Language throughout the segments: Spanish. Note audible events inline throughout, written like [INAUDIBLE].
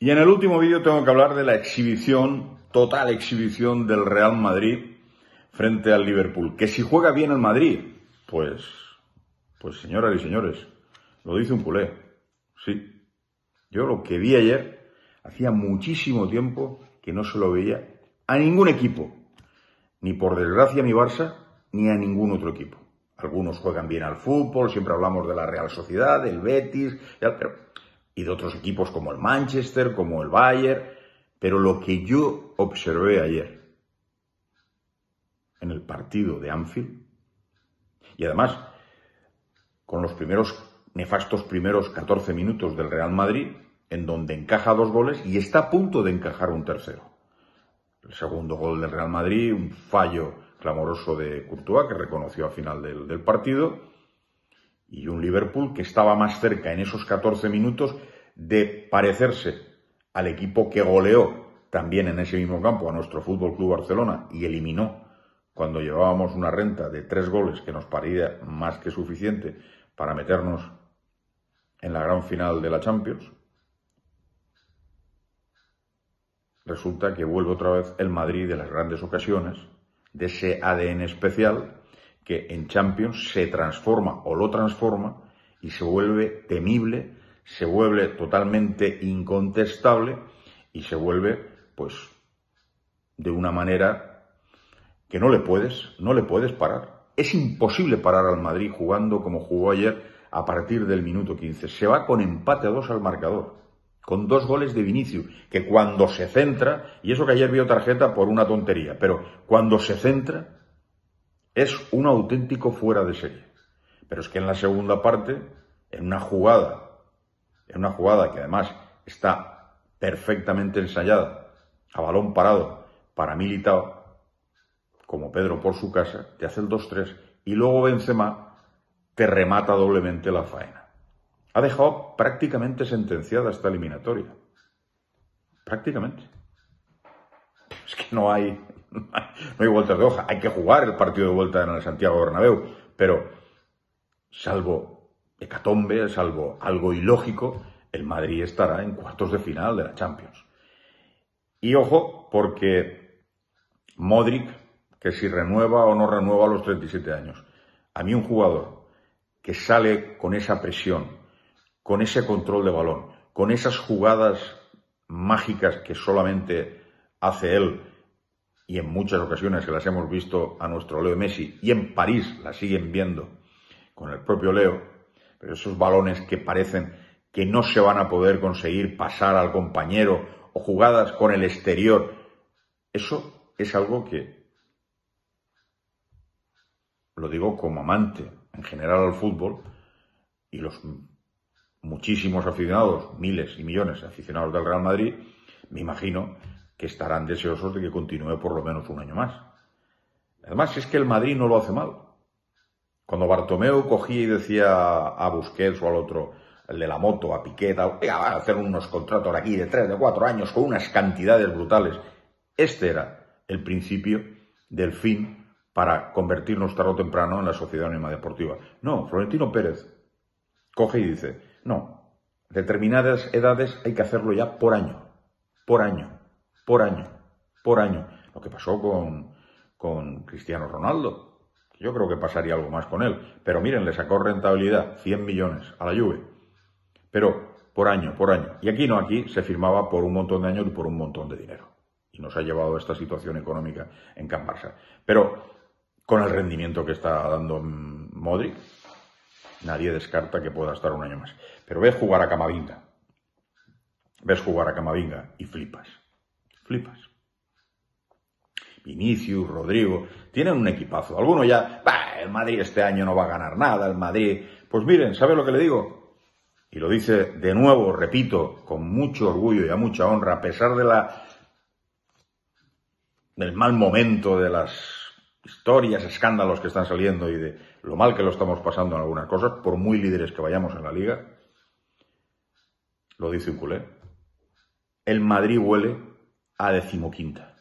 Y en el último vídeo tengo que hablar de la exhibición, total exhibición del Real Madrid frente al Liverpool. Que si juega bien el Madrid, pues, pues señoras y señores, lo dice un culé. Sí. Yo lo que vi ayer, hacía muchísimo tiempo que no se lo veía a ningún equipo. Ni por desgracia ni mi Barça, ni a ningún otro equipo. Algunos juegan bien al fútbol, siempre hablamos de la Real Sociedad, del Betis, pero y de otros equipos como el Manchester, como el Bayern, pero lo que yo observé ayer en el partido de Anfield, y además con los primeros nefastos primeros 14 minutos del Real Madrid, en donde encaja dos goles y está a punto de encajar un tercero. El segundo gol del Real Madrid, un fallo clamoroso de Courtois que reconoció a final del, del partido, y un Liverpool que estaba más cerca en esos 14 minutos de parecerse al equipo que goleó también en ese mismo campo a nuestro Fútbol Club Barcelona y eliminó cuando llevábamos una renta de tres goles que nos parecía más que suficiente para meternos en la gran final de la Champions, resulta que vuelve otra vez el Madrid de las grandes ocasiones, de ese ADN especial que en Champions se transforma o lo transforma y se vuelve temible se vuelve totalmente incontestable y se vuelve, pues, de una manera que no le puedes, no le puedes parar. Es imposible parar al Madrid jugando como jugó ayer a partir del minuto 15. Se va con empate a dos al marcador, con dos goles de Vinicius, que cuando se centra, y eso que ayer vio tarjeta por una tontería, pero cuando se centra es un auténtico fuera de serie. Pero es que en la segunda parte, en una jugada es una jugada que además está perfectamente ensayada, a balón parado, para como Pedro por su casa, te hace el 2-3 y luego Benzema te remata doblemente la faena. Ha dejado prácticamente sentenciada esta eliminatoria. Prácticamente. Es que no hay, [LAUGHS] no hay vueltas de hoja. Hay que jugar el partido de vuelta en el Santiago Bernabéu, pero salvo hecatombe, es algo, algo ilógico, el Madrid estará en cuartos de final de la Champions. Y ojo, porque Modric, que si renueva o no renueva a los 37 años, a mí un jugador que sale con esa presión, con ese control de balón, con esas jugadas mágicas que solamente hace él, y en muchas ocasiones que las hemos visto a nuestro Leo Messi, y en París la siguen viendo con el propio Leo, pero esos balones que parecen que no se van a poder conseguir pasar al compañero o jugadas con el exterior, eso es algo que, lo digo como amante en general al fútbol, y los muchísimos aficionados, miles y millones de aficionados del Real Madrid, me imagino que estarán deseosos de que continúe por lo menos un año más. Además, es que el Madrid no lo hace mal. Cuando Bartomeu cogía y decía a Busquets o al otro, el de la moto, a Piqueta, venga, van a hacer unos contratos aquí de tres, de cuatro años con unas cantidades brutales. Este era el principio del fin para convertirnos tarde o temprano en la sociedad anónima deportiva. No, Florentino Pérez coge y dice, no, determinadas edades hay que hacerlo ya por año, por año, por año, por año. Lo que pasó con, con Cristiano Ronaldo. Yo creo que pasaría algo más con él. Pero miren, le sacó rentabilidad 100 millones a la Juve. Pero por año, por año. Y aquí no, aquí se firmaba por un montón de años y por un montón de dinero. Y nos ha llevado a esta situación económica en Can Pero con el rendimiento que está dando Modric, nadie descarta que pueda estar un año más. Pero ves jugar a Camavinga. Ves jugar a Camavinga y flipas. Flipas. Vinicius, Rodrigo, tienen un equipazo. Algunos ya, el Madrid este año no va a ganar nada, el Madrid. Pues miren, ¿sabe lo que le digo? Y lo dice de nuevo, repito, con mucho orgullo y a mucha honra, a pesar de la del mal momento de las historias, escándalos que están saliendo y de lo mal que lo estamos pasando en algunas cosas, por muy líderes que vayamos en la liga, lo dice un culé, el Madrid huele a decimoquinta.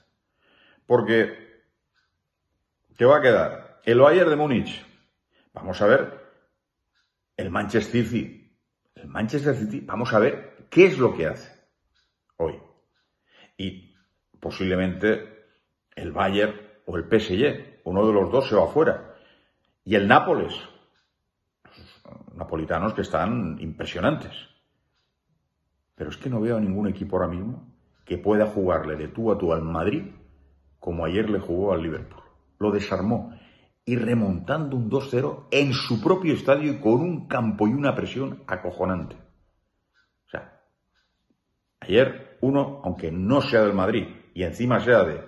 Porque, ¿qué va a quedar? El Bayern de Múnich. Vamos a ver. El Manchester City. El Manchester City. Vamos a ver qué es lo que hace hoy. Y posiblemente el Bayern o el PSG. Uno de los dos se va afuera. Y el Nápoles. napolitanos que están impresionantes. Pero es que no veo a ningún equipo ahora mismo que pueda jugarle de tú a tú al Madrid como ayer le jugó al Liverpool. Lo desarmó y remontando un 2-0 en su propio estadio y con un campo y una presión acojonante. O sea, ayer uno, aunque no sea del Madrid y encima sea de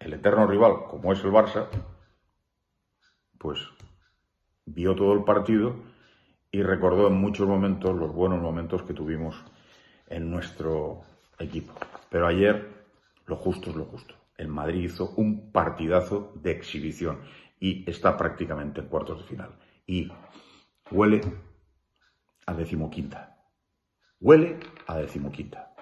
el eterno rival como es el Barça, pues vio todo el partido y recordó en muchos momentos los buenos momentos que tuvimos en nuestro equipo. Pero ayer lo justo es lo justo. El Madrid hizo un partidazo de exhibición y está prácticamente en cuartos de final. Y huele a decimoquinta. Huele a decimoquinta.